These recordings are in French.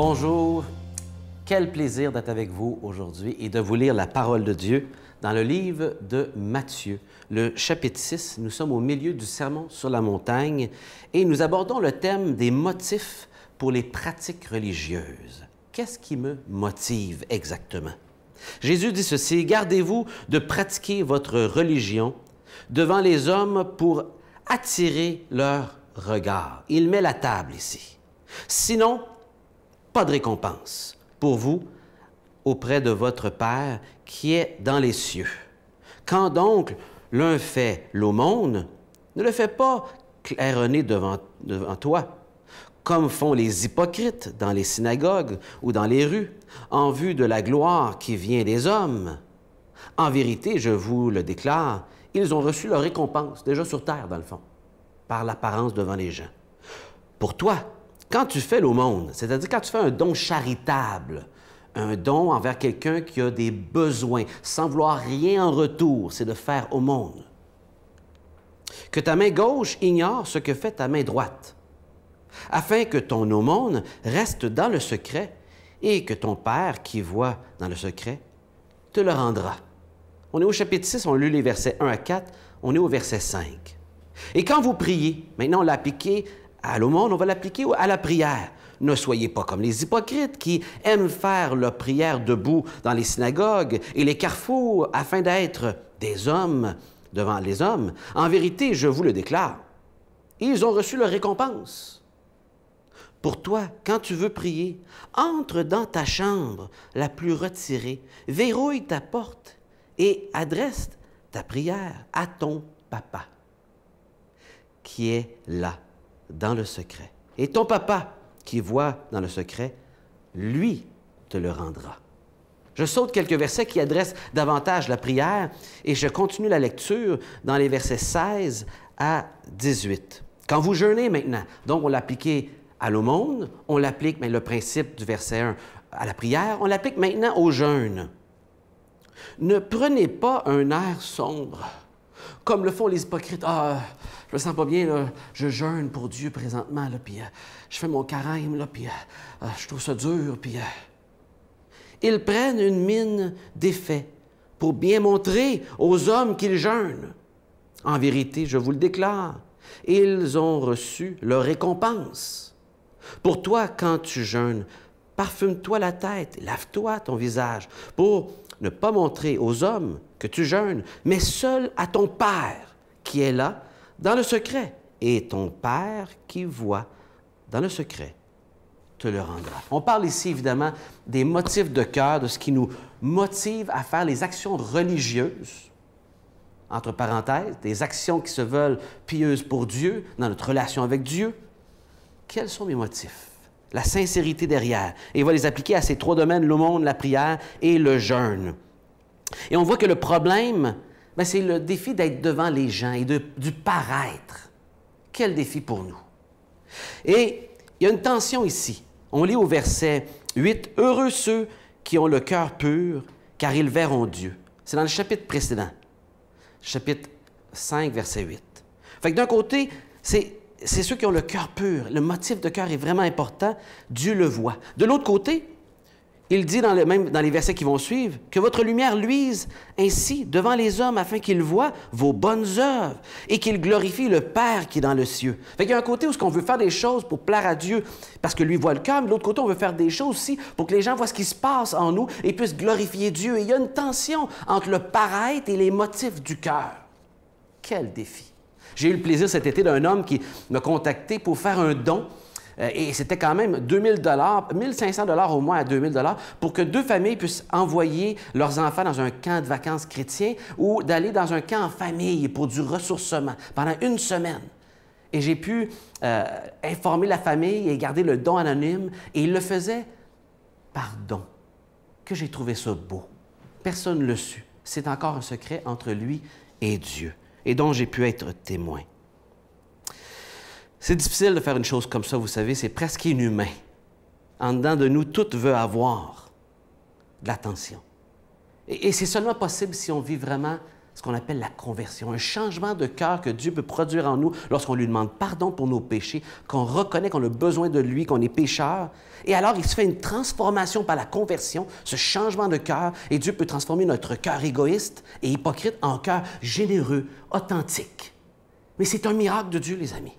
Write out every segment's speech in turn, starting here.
Bonjour, quel plaisir d'être avec vous aujourd'hui et de vous lire la parole de Dieu dans le livre de Matthieu, le chapitre 6. Nous sommes au milieu du sermon sur la montagne et nous abordons le thème des motifs pour les pratiques religieuses. Qu'est-ce qui me motive exactement? Jésus dit ceci, Gardez-vous de pratiquer votre religion devant les hommes pour attirer leur regard. Il met la table ici. Sinon, pas de récompense pour vous auprès de votre Père qui est dans les cieux. Quand donc l'un fait l'aumône, ne le fait pas claironner devant, devant toi, comme font les hypocrites dans les synagogues ou dans les rues, en vue de la gloire qui vient des hommes. En vérité, je vous le déclare, ils ont reçu leur récompense, déjà sur terre dans le fond, par l'apparence devant les gens. Pour toi, quand tu fais l'aumône, c'est-à-dire quand tu fais un don charitable, un don envers quelqu'un qui a des besoins, sans vouloir rien en retour, c'est de faire au monde. Que ta main gauche ignore ce que fait ta main droite, afin que ton aumône reste dans le secret et que ton Père qui voit dans le secret te le rendra. On est au chapitre 6, on lit les versets 1 à 4, on est au verset 5. Et quand vous priez, maintenant on l'a appliqué à l'aumône, on va l'appliquer à la prière. Ne soyez pas comme les hypocrites qui aiment faire leur prière debout dans les synagogues et les carrefours afin d'être des hommes devant les hommes. En vérité, je vous le déclare, ils ont reçu leur récompense. Pour toi, quand tu veux prier, entre dans ta chambre la plus retirée, verrouille ta porte et adresse ta prière à ton papa qui est là dans le secret. Et ton papa, qui voit dans le secret, lui te le rendra. Je saute quelques versets qui adressent davantage la prière et je continue la lecture dans les versets 16 à 18. Quand vous jeûnez maintenant, donc on l'a appliqué à l'aumône, on l'applique, mais le principe du verset 1 à la prière, on l'applique maintenant au jeûne. Ne prenez pas un air sombre comme le font les hypocrites. Ah, je me sens pas bien, je jeûne pour Dieu présentement, là, puis euh, je fais mon carême, là, puis euh, euh, je trouve ça dur, puis... Ils prennent une mine d'effet pour bien montrer aux hommes qu'ils jeûnent. En vérité, je vous le déclare, ils ont reçu leur récompense. Pour toi, quand tu jeûnes, parfume-toi la tête, lave-toi ton visage, pour ne pas montrer aux hommes que tu jeûnes, mais seul à ton Père qui est là, dans le secret. Et ton Père qui voit dans le secret te le rendra. On parle ici évidemment des motifs de cœur, de ce qui nous motive à faire les actions religieuses, entre parenthèses, des actions qui se veulent pieuses pour Dieu, dans notre relation avec Dieu. Quels sont mes motifs? la sincérité derrière. Et il va les appliquer à ces trois domaines, le monde, la prière et le jeûne. Et on voit que le problème, ben, c'est le défi d'être devant les gens et de, du paraître. Quel défi pour nous. Et il y a une tension ici. On lit au verset 8, Heureux ceux qui ont le cœur pur, car ils verront Dieu. C'est dans le chapitre précédent, chapitre 5, verset 8. Fait d'un côté, c'est c'est ceux qui ont le cœur pur. Le motif de cœur est vraiment important. Dieu le voit. De l'autre côté, il dit dans, même dans les versets qui vont suivre que votre lumière luise ainsi devant les hommes afin qu'ils voient vos bonnes œuvres et qu'ils glorifient le Père qui est dans le ciel. Fait y a un côté où ce qu'on veut faire des choses pour plaire à Dieu parce que lui voit le cœur, mais de l'autre côté on veut faire des choses aussi pour que les gens voient ce qui se passe en nous et puissent glorifier Dieu. il y a une tension entre le paraître et les motifs du cœur. Quel défi! J'ai eu le plaisir cet été d'un homme qui m'a contacté pour faire un don. Euh, et c'était quand même 2000 dollars, 1500 dollars au moins à 2000 dollars pour que deux familles puissent envoyer leurs enfants dans un camp de vacances chrétien ou d'aller dans un camp en famille pour du ressourcement pendant une semaine. Et j'ai pu euh, informer la famille et garder le don anonyme. Et il le faisait par don. Que j'ai trouvé ce beau. Personne ne le sut. C'est encore un secret entre lui et Dieu et dont j'ai pu être témoin. C'est difficile de faire une chose comme ça, vous savez, c'est presque inhumain. En dedans de nous, tout veut avoir de l'attention. Et, et c'est seulement possible si on vit vraiment ce qu'on appelle la conversion, un changement de cœur que Dieu peut produire en nous lorsqu'on lui demande pardon pour nos péchés, qu'on reconnaît qu'on a besoin de lui, qu'on est pécheur. Et alors, il se fait une transformation par la conversion, ce changement de cœur, et Dieu peut transformer notre cœur égoïste et hypocrite en cœur généreux, authentique. Mais c'est un miracle de Dieu, les amis.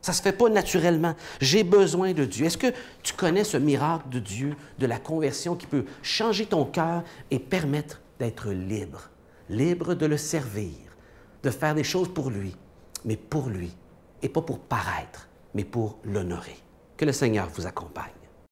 Ça ne se fait pas naturellement. J'ai besoin de Dieu. Est-ce que tu connais ce miracle de Dieu, de la conversion qui peut changer ton cœur et permettre d'être libre? libre de le servir, de faire des choses pour lui, mais pour lui, et pas pour paraître, mais pour l'honorer. Que le Seigneur vous accompagne.